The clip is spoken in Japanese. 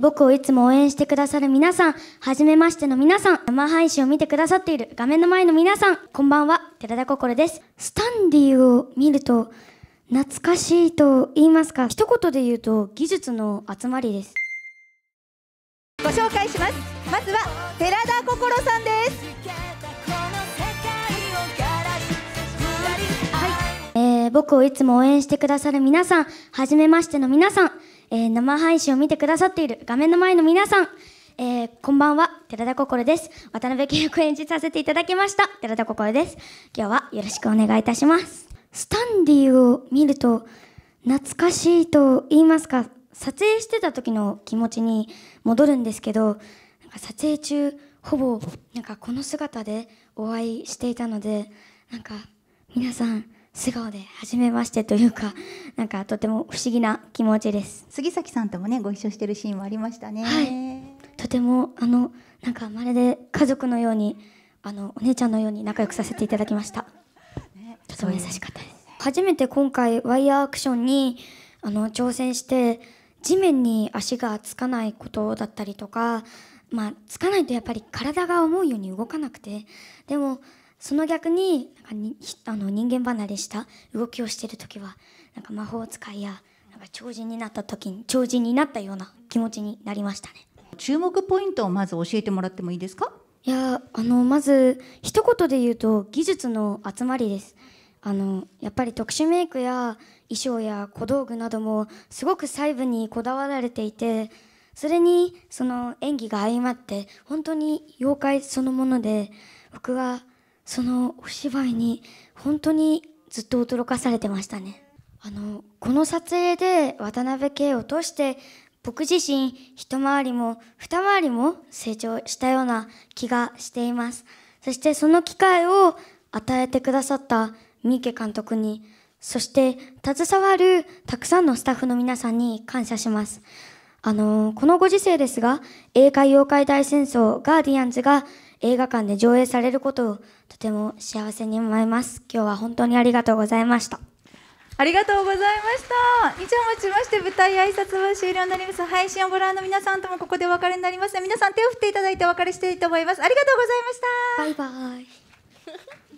僕をいつも応援してくださる皆さん、はじめましての皆さん、生配信を見てくださっている画面の前の皆さん、こんばんは、寺田心です。スタンディを見ると、懐かしいと言いますか、一言で言うと、技術の集まりです。ご紹介します。まずは、寺田心さんです。はい、えー、僕をいつも応援してくださる皆さん、はじめましての皆さん、えー、生配信を見てくださっている画面の前の皆さん、えー、こんばんは、寺田心です。渡辺恵子演じさせていただきました、寺田心です。今日はよろしくお願いいたします。スタンディを見ると、懐かしいと言いますか、撮影してた時の気持ちに戻るんですけど、なんか撮影中、ほぼなんかこの姿でお会いしていたので、なんか皆さん、素顔で初めましてというかなんかとても不思議な気持ちです杉崎さんともねご一緒してるシーンもありましたね、はい、とてもあのなんかまるで家族のようにあのお姉ちゃんのように仲良くさせていただきました、ね、とても優しかったです、ね、初めて今回ワイヤーアクションにあの挑戦して地面に足がつかないことだったりとかまあつかないとやっぱり体が思うように動かなくてでもその逆になんかあの人間離れした動きをしている時はなんか魔法使いやなんか超人になった時に超人になったような気持ちになりましたね注目ポイントをまず教えてもらってもいいですかいやあのまず一言で言うと技術の集まりですあのやっぱり特殊メイクや衣装や小道具などもすごく細部にこだわられていてそれにその演技が相まって本当に妖怪そのもので僕はそのお芝居に本当にずっと驚かされてましたねあのこの撮影で渡辺圭を通して僕自身一回りも二回りも成長したような気がしていますそしてその機会を与えてくださった三池監督にそして携わるたくさんのスタッフの皆さんに感謝しますあのこのご時世ですが、英会妖怪大戦争ガーディアンズが映画館で上映されることをとても幸せに思います。今日は本当にありがとうございました。ありがとうございました。以上もちまして舞台挨拶は終了になります。配信をご覧の皆さんともここでお別れになります、皆さん手を振っていただいてお別れしたいと思います。ありがとうございました。バイバイ。